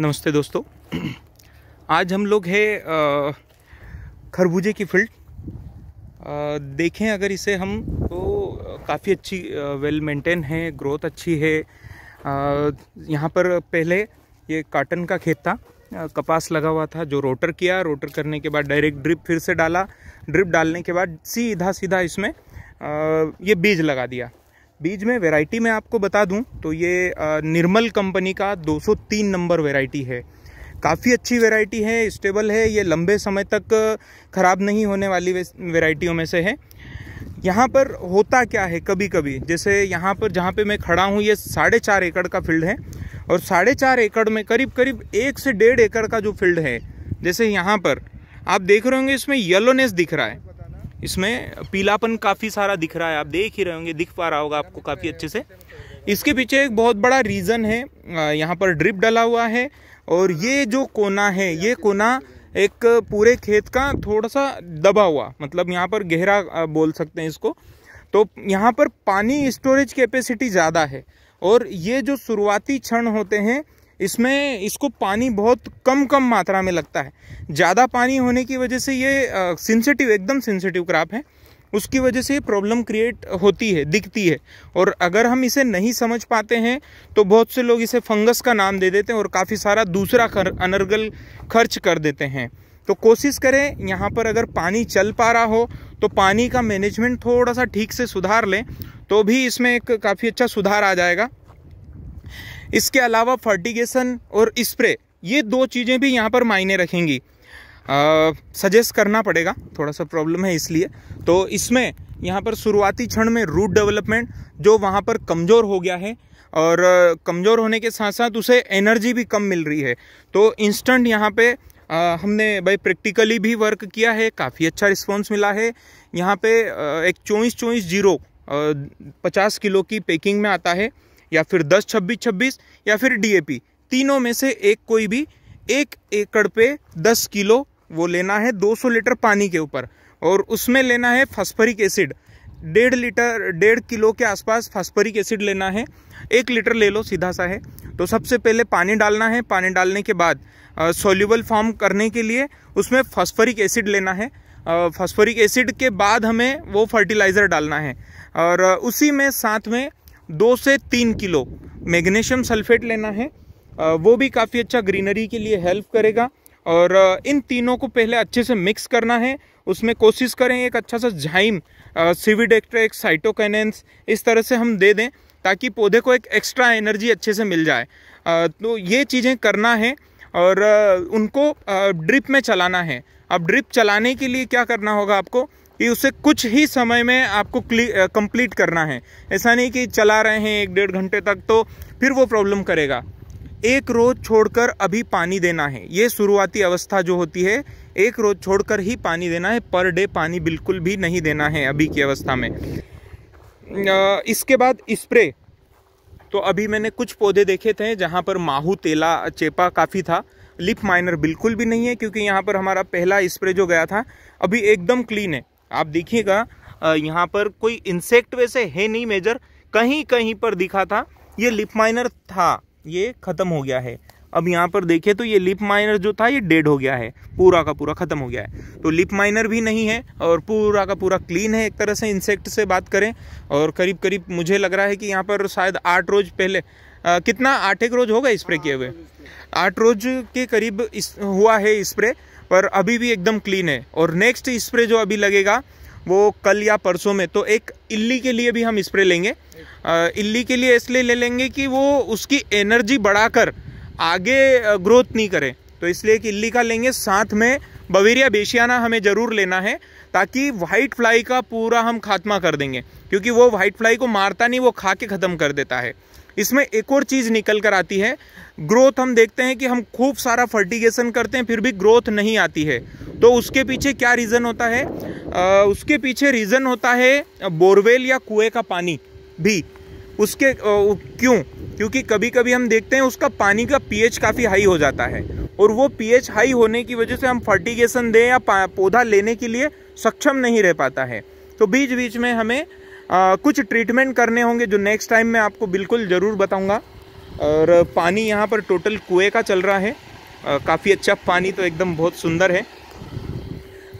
नमस्ते दोस्तों आज हम लोग है खरबूजे की फील्ड देखें अगर इसे हम तो काफ़ी अच्छी वेल मेंटेन है ग्रोथ अच्छी है यहाँ पर पहले ये काटन का खेत था कपास लगा हुआ था जो रोटर किया रोटर करने के बाद डायरेक्ट ड्रिप फिर से डाला ड्रिप डालने के बाद सीधा सीधा इसमें ये बीज लगा दिया बीज में वैरायटी मैं आपको बता दूं तो ये निर्मल कंपनी का 203 नंबर वैरायटी है काफ़ी अच्छी वैरायटी है स्टेबल है ये लंबे समय तक ख़राब नहीं होने वाली वेराइटियों में से है यहाँ पर होता क्या है कभी कभी जैसे यहाँ पर जहाँ पे मैं खड़ा हूँ ये साढ़े चार एकड़ का फील्ड है और साढ़े चार एकड़ में करीब करीब एक से डेढ़ एकड़ का जो फील्ड है जैसे यहाँ पर आप देख रहे होंगे इसमें येलोनेस दिख रहा है इसमें पीलापन काफ़ी सारा दिख रहा है आप देख ही रहे होंगे दिख पा रहा होगा आपको काफ़ी अच्छे से इसके पीछे एक बहुत बड़ा रीज़न है यहाँ पर ड्रिप डला हुआ है और ये जो कोना है ये कोना एक पूरे खेत का थोड़ा सा दबा हुआ मतलब यहाँ पर गहरा बोल सकते हैं इसको तो यहाँ पर पानी स्टोरेज कैपेसिटी ज़्यादा है और ये जो शुरुआती क्षण होते हैं इसमें इसको पानी बहुत कम कम मात्रा में लगता है ज़्यादा पानी होने की वजह से ये सेंसिटिव एकदम सेंसिटिव क्राप है उसकी वजह से ये प्रॉब्लम क्रिएट होती है दिखती है और अगर हम इसे नहीं समझ पाते हैं तो बहुत से लोग इसे फंगस का नाम दे देते हैं और काफ़ी सारा दूसरा खर अनर्गल खर्च कर देते हैं तो कोशिश करें यहाँ पर अगर पानी चल पा रहा हो तो पानी का मैनेजमेंट थोड़ा सा ठीक से सुधार लें तो भी इसमें एक काफ़ी अच्छा सुधार आ जाएगा इसके अलावा फर्टिगेशन और स्प्रे ये दो चीज़ें भी यहाँ पर मायने रखेंगी सजेस्ट करना पड़ेगा थोड़ा सा प्रॉब्लम है इसलिए तो इसमें यहाँ पर शुरुआती क्षण में रूट डेवलपमेंट जो वहाँ पर कमज़ोर हो गया है और कमज़ोर होने के साथ साथ उसे एनर्जी भी कम मिल रही है तो इंस्टेंट यहाँ पे आ, हमने भाई प्रैक्टिकली भी वर्क किया है काफ़ी अच्छा रिस्पॉन्स मिला है यहाँ पे एक चौबीस चौबीस जीरो पचास किलो की पैकिंग में आता है या फिर दस छब्बीस छब्बीस या फिर डीएपी तीनों में से एक कोई भी एक एकड़ पे दस किलो वो लेना है दो सौ लीटर पानी के ऊपर और उसमें लेना है फॉस्फरिक एसिड डेढ़ लीटर डेढ़ किलो के आसपास फॉस्फरिक एसिड लेना है एक लीटर ले लो सीधा सा है तो सबसे पहले पानी डालना है पानी डालने के बाद सोल्यूबल फॉर्म करने के लिए उसमें फॉस्फरिक एसिड लेना है फॉस्फोरिक एसिड के बाद हमें वो फर्टिलाइज़र डालना है और उसी में साथ में दो से तीन किलो मैग्नीशियम सल्फेट लेना है वो भी काफ़ी अच्छा ग्रीनरी के लिए हेल्प करेगा और इन तीनों को पहले अच्छे से मिक्स करना है उसमें कोशिश करें एक अच्छा सा झाइम सीविडेक्ट्रेक साइटोकैनेंस इस तरह से हम दे दें ताकि पौधे को एक एक्स्ट्रा एनर्जी अच्छे से मिल जाए तो ये चीज़ें करना है और उनको ड्रिप में चलाना है अब ड्रिप चलाने के लिए क्या करना होगा आपको कि उसे कुछ ही समय में आपको कंप्लीट करना है ऐसा नहीं कि चला रहे हैं एक डेढ़ घंटे तक तो फिर वो प्रॉब्लम करेगा एक रोज छोड़कर अभी पानी देना है ये शुरुआती अवस्था जो होती है एक रोज छोड़कर ही पानी देना है पर डे पानी बिल्कुल भी नहीं देना है अभी की अवस्था में इसके बाद स्प्रे तो अभी मैंने कुछ पौधे देखे थे जहाँ पर माहू तेला चेपा काफ़ी था लिप माइनर बिल्कुल भी नहीं है क्योंकि यहाँ पर हमारा पहला स्प्रे जो गया था अभी एकदम क्लीन है आप देखिएगा यहाँ पर कोई इंसेक्ट वैसे है नहीं मेजर कहीं कहीं पर दिखा था ये लिप माइनर था ये ख़त्म हो गया है अब यहाँ पर देखे तो ये लिप माइनर जो था ये डेड हो गया है पूरा का पूरा ख़त्म हो गया है तो लिप माइनर भी नहीं है और पूरा का पूरा क्लीन है एक तरह से इंसेक्ट से बात करें और करीब करीब मुझे लग रहा है कि यहाँ पर शायद आठ रोज़ पहले आ, कितना आठ एक रोज़ होगा स्प्रे किए हुए आठ रोज के करीब इस हुआ है स्प्रे पर अभी भी एकदम क्लीन है और नेक्स्ट स्प्रे जो अभी लगेगा वो कल या परसों में तो एक इल्ली के लिए भी हम स्प्रे लेंगे आ, इल्ली के लिए इसलिए ले लेंगे कि वो उसकी एनर्जी बढ़ाकर आगे ग्रोथ नहीं करे तो इसलिए कि इल्ली का लेंगे साथ में बवेरिया बेशियाना हमें ज़रूर लेना है ताकि वाइट फ्लाई का पूरा हम खात्मा कर देंगे क्योंकि वो वाइट फ्लाई को मारता नहीं वो खा के ख़त्म कर देता है इसमें एक और चीज़ निकल कर आती है ग्रोथ हम देखते हैं कि हम खूब सारा फर्टिगेशन करते हैं फिर भी ग्रोथ नहीं आती है तो उसके पीछे क्या रीज़न होता है आ, उसके पीछे रीज़न होता है बोरवेल या कुएँ का पानी भी उसके क्यों क्योंकि कभी कभी हम देखते हैं उसका पानी का पीएच काफ़ी हाई हो जाता है और वो पीएच हाई होने की वजह से हम फर्टिगेशन दें या पौधा लेने के लिए सक्षम नहीं रह पाता है तो बीच बीच में हमें आ, कुछ ट्रीटमेंट करने होंगे जो नेक्स्ट टाइम मैं आपको बिल्कुल ज़रूर बताऊँगा और पानी यहाँ पर टोटल कुएँ का चल रहा है काफ़ी अच्छा पानी तो एकदम बहुत सुंदर है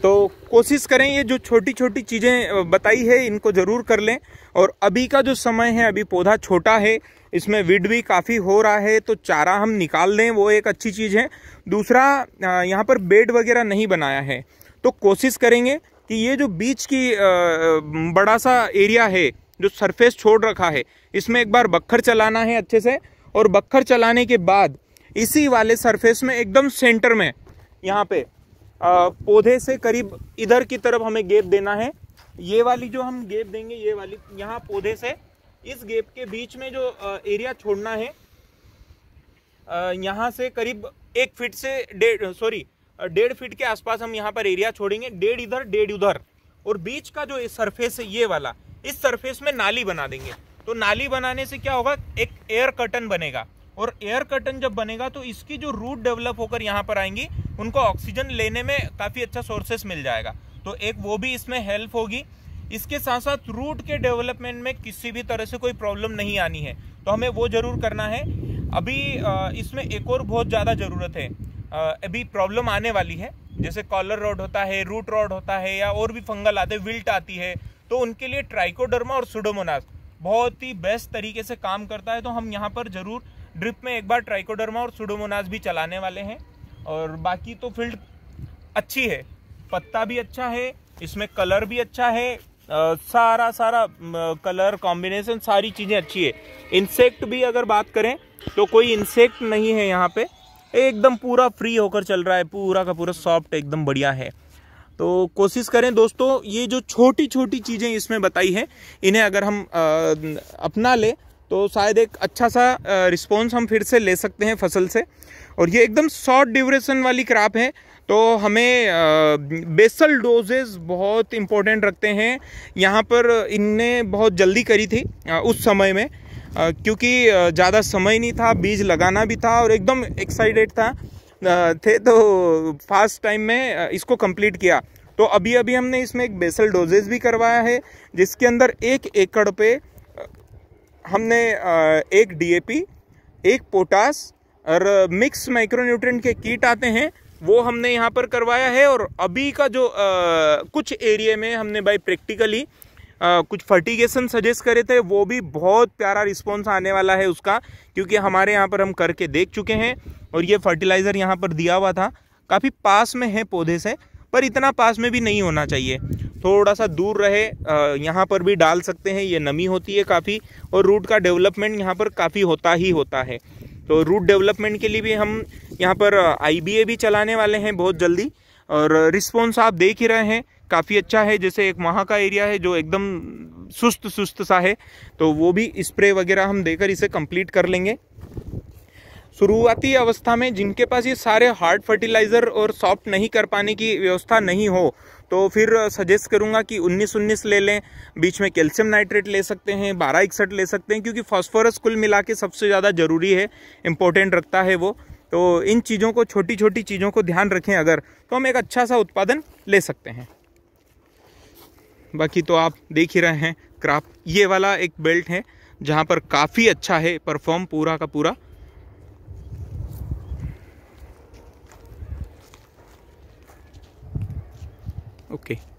तो कोशिश करें ये जो छोटी छोटी चीज़ें बताई है इनको ज़रूर कर लें और अभी का जो समय है अभी पौधा छोटा है इसमें विड भी काफ़ी हो रहा है तो चारा हम निकाल दें वो एक अच्छी चीज़ है दूसरा यहाँ पर बेड वगैरह नहीं बनाया है तो कोशिश करेंगे कि ये जो बीच की बड़ा सा एरिया है जो सरफेस छोड़ रखा है इसमें एक बार बखर चलाना है अच्छे से और बखर चलाने के बाद इसी वाले सरफेस में एकदम सेंटर में यहाँ पे आ, पौधे से करीब इधर की तरफ हमें गेप देना है ये वाली जो हम गेप देंगे ये वाली यहाँ पौधे से इस गेप के बीच में जो एरिया छोड़ना है यहाँ से करीब एक फीट से डेढ़ सॉरी डेढ़ फीट के आसपास हम यहाँ पर एरिया छोड़ेंगे डेढ़ इधर डेढ़ उधर और बीच का जो सरफेस है ये वाला इस सरफेस में नाली बना देंगे तो नाली बनाने से क्या होगा एक एयर कर्टन बनेगा और एयर कर्टन जब बनेगा तो इसकी जो रूट डेवलप होकर यहाँ पर आएंगी उनको ऑक्सीजन लेने में काफ़ी अच्छा सोर्सेस मिल जाएगा तो एक वो भी इसमें हेल्प होगी इसके साथ साथ रूट के डेवलपमेंट में किसी भी तरह से कोई प्रॉब्लम नहीं आनी है तो हमें वो ज़रूर करना है अभी इसमें एक और बहुत ज़्यादा ज़रूरत है अभी प्रॉब्लम आने वाली है जैसे कॉलर रोड होता है रूट रोड होता है या और भी फंगल आते विल्ट आती है तो उनके लिए ट्राइकोडर्मा और सुडोमोनास बहुत ही बेस्ट तरीके से काम करता है तो हम यहाँ पर ज़रूर ड्रिप में एक बार ट्राइकोडर्मा और सुडोमोनास भी चलाने वाले हैं और बाकी तो फील्ड अच्छी है पत्ता भी अच्छा है इसमें कलर भी अच्छा है आ, सारा सारा आ, कलर कॉम्बिनेशन सारी चीज़ें अच्छी है इंसेक्ट भी अगर बात करें तो कोई इंसेक्ट नहीं है यहाँ पर एकदम पूरा फ्री होकर चल रहा है पूरा का पूरा सॉफ्ट एकदम बढ़िया है तो कोशिश करें दोस्तों ये जो छोटी छोटी चीज़ें इसमें बताई हैं इन्हें अगर हम अपना लें तो शायद एक अच्छा सा रिस्पॉन्स हम फिर से ले सकते हैं फसल से और ये एकदम शॉर्ट ड्यूरेशन वाली क्राप है तो हमें बेसल डोजेज बहुत इम्पोर्टेंट रखते हैं यहाँ पर इनने बहुत जल्दी करी थी उस समय में क्योंकि ज़्यादा समय नहीं था बीज लगाना भी था और एकदम एक्साइटेड था थे तो फास्ट टाइम में इसको कंप्लीट किया तो अभी अभी हमने इसमें एक बेसल डोजेज भी करवाया है जिसके अंदर एक एकड़ पे हमने एक डीएपी, एक पोटास और मिक्स माइक्रोन्यूट्रिएंट के कीट आते हैं वो हमने यहाँ पर करवाया है और अभी का जो आ, कुछ एरिया में हमने भाई प्रैक्टिकली आ, कुछ फर्टिगेशन सजेस्ट करे थे वो भी बहुत प्यारा रिस्पॉन्स आने वाला है उसका क्योंकि हमारे यहाँ पर हम करके देख चुके हैं और ये फर्टिलाइज़र यहाँ पर दिया हुआ था काफ़ी पास में है पौधे से पर इतना पास में भी नहीं होना चाहिए थोड़ा सा दूर रहे यहाँ पर भी डाल सकते हैं ये नमी होती है काफ़ी और रूट का डेवलपमेंट यहाँ पर काफ़ी होता ही होता है तो रूट डेवलपमेंट के लिए भी हम यहाँ पर आई भी चलाने वाले हैं बहुत जल्दी और रिस्पॉन्स आप देख ही रहे हैं काफ़ी अच्छा है जैसे एक वहाँ का एरिया है जो एकदम सुस्त सुस्त सा है तो वो भी स्प्रे वगैरह हम देकर इसे कंप्लीट कर लेंगे शुरुआती अवस्था में जिनके पास ये सारे हार्ड फर्टिलाइज़र और सॉफ्ट नहीं कर पाने की व्यवस्था नहीं हो तो फिर सजेस्ट करूंगा कि उन्नीस उन्नीस ले लें बीच में कैल्शियम नाइट्रेट ले सकते हैं बारह इकसठ ले सकते हैं क्योंकि फॉस्फोरस कुल मिला के सबसे ज़्यादा ज़रूरी है इम्पोर्टेंट रखता है वो तो इन चीज़ों को छोटी छोटी चीज़ों को ध्यान रखें अगर तो हम एक अच्छा सा उत्पादन ले सकते हैं बाकी तो आप देख ही रहे हैं क्राप ये वाला एक बेल्ट है जहाँ पर काफ़ी अच्छा है परफॉर्म पूरा का पूरा ओके okay.